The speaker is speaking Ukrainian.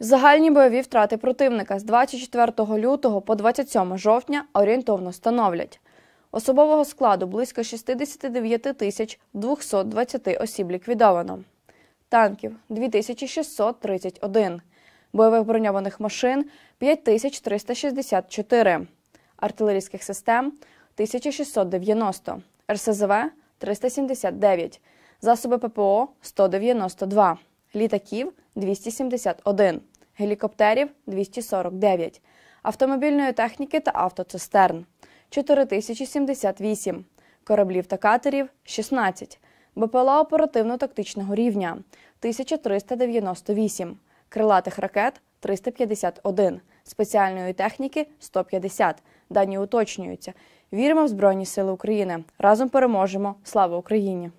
Загальні бойові втрати противника з 24 лютого по 27 жовтня орієнтовно становлять особового складу близько 69 тисяч 220 осіб ліквідовано, танків 2631, бойових броньованих машин 5364, артилерійських систем 1690, РСЗВ 379, засоби ППО 192, літаків 271 гелікоптерів 249, автомобільної техніки та автоцистерн 4078, кораблів та катерів 16, БПЛА оперативно-тактичного рівня 1398, крилатих ракет 351, спеціальної техніки 150. Дані уточнюються. Віримо в Збройні Сили України. Разом переможемо. Слава Україні!